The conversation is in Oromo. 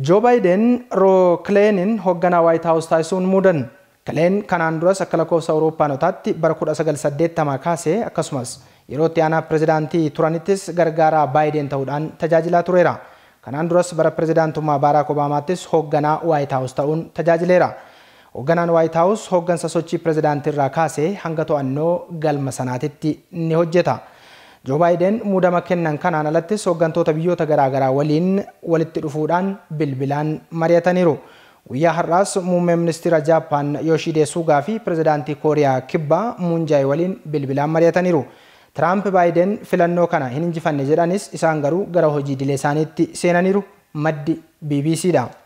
Joo Baayiden Kileenin hoogganaa Waayit Haawus taasisuun muudan. kleen kanaan duras akka lakkoofsa Awuroopaanotaatti bara kaase akkasumas yerootti aanaa pireezidaantii turanittis gargaaraa Baayiden ta'uudhaan tajaajilaa tureera. Kanaan duras bara pireezidaantummaa Baaraak Obaamaattis hoogganaa Waayit ta'uun tajaajileera. Hoogganaan Waayit Haawus hooggansa sochii pirezidaantii irraa kaasee hanga to'annoo galma sanaatitti ni hojjeta. Joo baay'een muudama kennan kanaan alattis hooggantoota biyyoota garaagaraa waliin walitti dhufuudhaan bilbilaan mari'ataniiru. Guyyaa har'aas muummee ministira Jaappaan Yooshide Suugaa fi pirezidaantii Kooriyaa Kibbaa Muunjaay waliin bilbilaan mari'ataniiru. Tiraamp baay'een filannoo kana hin jedhanis isaan garuu gara hojii dilee isaaniitti seenaniiru. Maddi BBCdha.